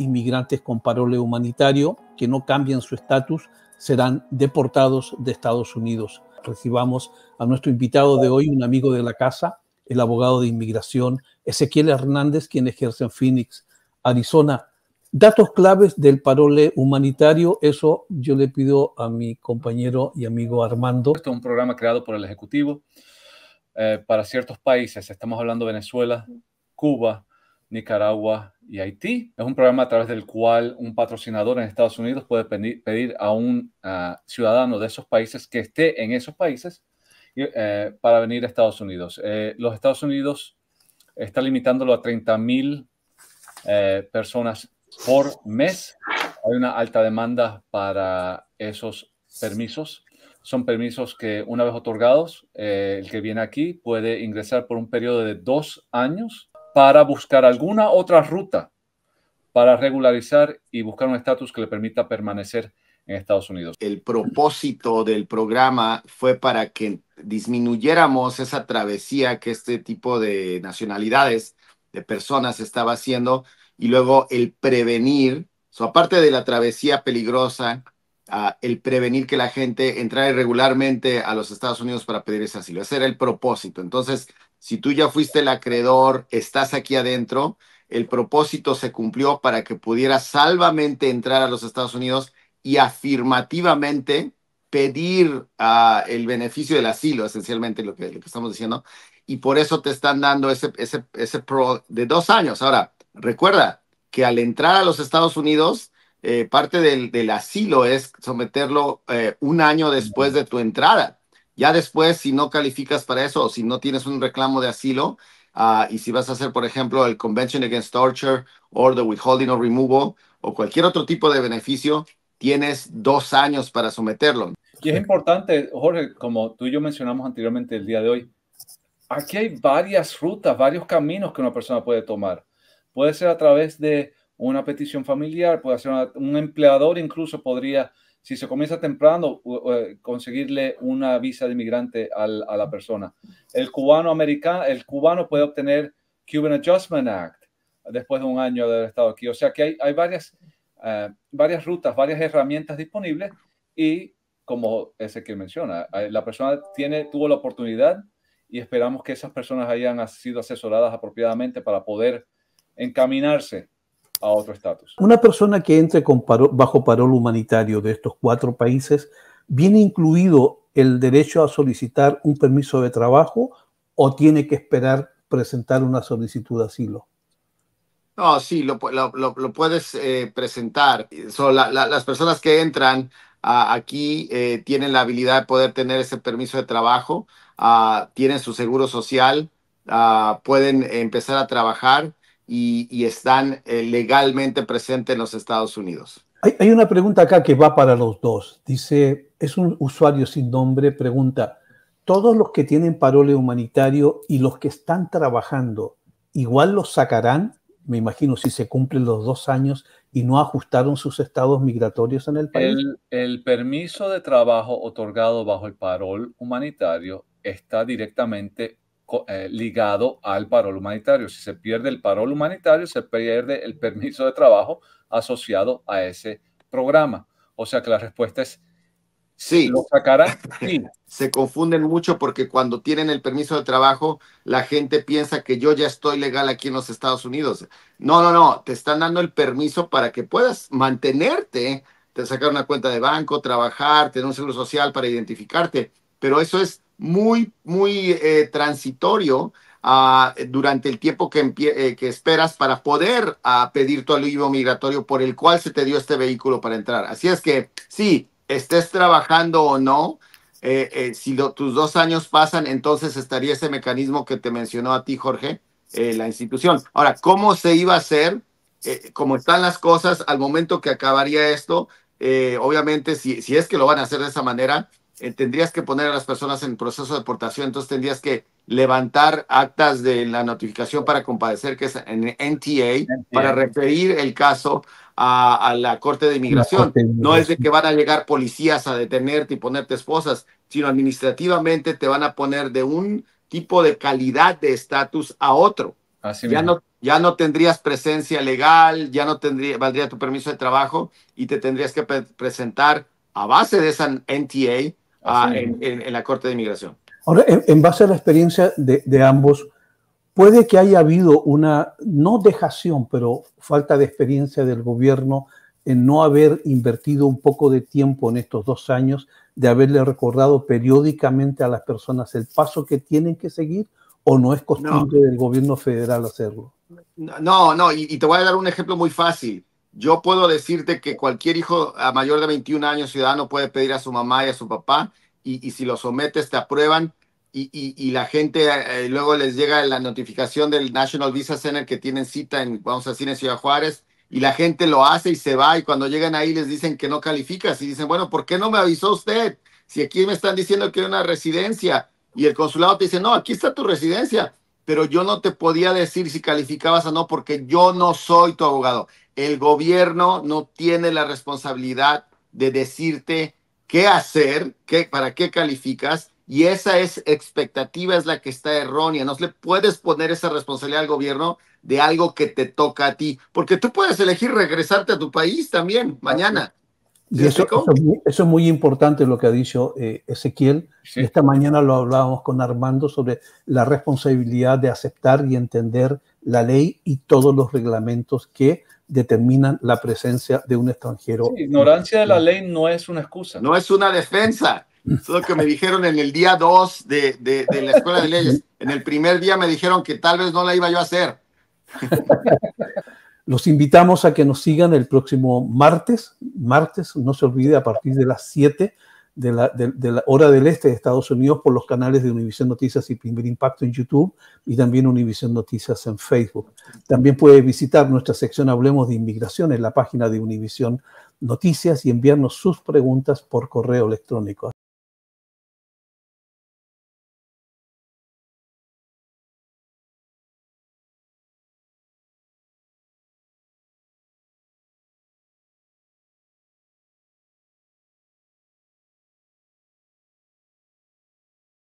inmigrantes con parole humanitario que no cambian su estatus serán deportados de Estados Unidos. Recibamos a nuestro invitado de hoy, un amigo de la casa, el abogado de inmigración Ezequiel Hernández, quien ejerce en Phoenix, Arizona. Datos claves del parole humanitario, eso yo le pido a mi compañero y amigo Armando. Este es un programa creado por el Ejecutivo eh, para ciertos países, estamos hablando de Venezuela, Cuba, Nicaragua, y Haití. Es un programa a través del cual un patrocinador en Estados Unidos puede pedir a un ah, ciudadano de esos países que esté en esos países eh, para venir a Estados Unidos. Eh, los Estados Unidos está limitándolo a 30.000 mil eh, personas por mes. Hay una alta demanda para esos permisos. Son permisos que una vez otorgados, el que viene aquí puede ingresar por un periodo de dos años para buscar alguna otra ruta para regularizar y buscar un estatus que le permita permanecer en Estados Unidos. El propósito del programa fue para que disminuyéramos esa travesía que este tipo de nacionalidades, de personas estaba haciendo, y luego el prevenir, aparte de la travesía peligrosa el prevenir que la gente entrara irregularmente a los Estados Unidos para pedir ese asilo. Ese era el propósito. Entonces, si tú ya fuiste el acreedor, estás aquí adentro, el propósito se cumplió para que pudieras salvamente entrar a los Estados Unidos y afirmativamente pedir ah, el beneficio del asilo, esencialmente lo que, estamos diciendo, y por eso te están dando ese, ese, ese pro de dos años. Ahora, recuerda que al entrar a los Estados Unidos eh, parte del, del, asilo es someterlo eh, un año después de tu entrada. Ya después, si no calificas para eso o si no tienes un reclamo de asilo, ah, y si vas a hacer, por ejemplo, el Convention Against Torture o the Withholding or Removal o cualquier otro tipo de beneficio, tienes dos años para someterlo. Y es importante, Jorge, como tú y yo mencionamos anteriormente el día de hoy, aquí hay varias rutas, varios caminos que una persona puede tomar. Puede ser a través de una petición familiar, puede un empleador, incluso podría, si se comienza temprano, eh, conseguirle una visa de inmigrante a la persona. El cubano americano, el cubano puede obtener Cuban Adjustment Act después de un año de estado aquí. O sea que hay, varias, eh, varias rutas, varias herramientas disponibles y como ese que menciona, eh, la persona tiene, tuvo la oportunidad y esperamos que esas personas hayan sido asesoradas apropiadamente para poder encaminarse a otro estatus. Una persona que entre con bajo parol humanitario de estos cuatro países, ¿viene incluido el derecho a solicitar un permiso de trabajo o tiene que esperar presentar una solicitud de asilo? No, sí, lo, puedes eh, presentar. las personas que entran aquí eh, tienen la habilidad de poder tener ese permiso de trabajo, ah, tienen su seguro social, ah, pueden empezar a trabajar y, están eh, legalmente presentes en los Estados Unidos. Hay, una pregunta acá que va para los dos. Dice, es un usuario sin nombre, pregunta, ¿todos los que tienen parole humanitario y los que están trabajando, igual los sacarán? Me imagino si se cumplen los dos años y no ajustaron sus estados migratorios en el país. El, el permiso de trabajo otorgado bajo el parol humanitario está directamente eh, ligado al parol humanitario. Si se pierde el parol humanitario, se pierde el permiso de trabajo asociado a ese programa. O sea que la respuesta es sí. Lo sacará. Se confunden mucho porque cuando tienen el permiso de trabajo, la gente piensa que yo ya estoy legal aquí en los Estados Unidos. No, no, no, te están dando el permiso para que puedas mantenerte, te sacar una cuenta de banco, trabajar, tener un seguro social para identificarte, pero eso es muy, muy eh, transitorio ah, durante el tiempo que, eh, esperas para poder ah, pedir tu alivio migratorio por el cual se te dio este vehículo para entrar. Así es que, si estés trabajando o no, eh, si tus dos años pasan, entonces estaría ese mecanismo que te mencionó a ti, Jorge, la institución. Ahora, ¿cómo se iba a hacer? cómo están las cosas, al momento que acabaría esto, obviamente, si, si es que lo van a hacer de esa manera, eh, tendrías que poner a las personas en proceso de deportación, entonces tendrías que levantar actas de la notificación para compadecer, que es en NTA, para referir el caso a, la Corte de Inmigración. No es de que van a llegar policías a detenerte y ponerte esposas, sino administrativamente te van a poner de un tipo de calidad de estatus a otro. ya, no, ya no tendrías presencia legal, ya no tendría, valdría tu permiso de trabajo y te tendrías que presentar a base de esa NTA Ah, en, en, la Corte de Inmigración. Ahora, en, base a la experiencia de, de, ambos, puede que haya habido una, no dejación, pero falta de experiencia del gobierno en no haber invertido un poco de tiempo en estos dos años, de haberle recordado periódicamente a las personas el paso que tienen que seguir o no es costumbre del gobierno federal hacerlo. No, no, y te voy a dar un ejemplo muy fácil. Yo puedo decirte que cualquier hijo a mayor de 21 años ciudadano puede pedir a su mamá y a su papá y, si lo sometes te aprueban y, la gente eh, luego les llega la notificación del National Visa Center que tienen cita en, vamos a decir, en Ciudad Juárez y la gente lo hace y se va y cuando llegan ahí les dicen que no calificas y dicen, bueno, ¿por qué no me avisó usted? Si aquí me están diciendo que hay una residencia y el consulado te dice, no, aquí está tu residencia, pero yo no te podía decir si calificabas o no porque yo no soy tu abogado el gobierno no tiene la responsabilidad de decirte qué hacer, qué, para qué calificas, y esa es expectativa es la que está errónea. No le puedes poner esa responsabilidad al gobierno de algo que te toca a ti, porque tú puedes elegir regresarte a tu país también mañana. eso, es muy importante lo que ha dicho eh, Ezequiel. Esta mañana lo hablábamos con Armando sobre la responsabilidad de aceptar y entender la ley y todos los reglamentos que determinan la presencia de un extranjero. ignorancia de la ley no es una excusa. No es una defensa. Eso es lo que me dijeron en el día 2 de, de, la escuela de leyes. En el primer día me dijeron que tal vez no la iba yo a hacer. Los invitamos a que nos sigan el próximo martes. Martes, no se olvide, a partir de las 7 de la, hora del este de Estados Unidos por los canales de Univision Noticias y Primer Impacto en YouTube y también Univision Noticias en Facebook. También puede visitar nuestra sección Hablemos de Inmigración en la página de Univision Noticias y enviarnos sus preguntas por correo electrónico.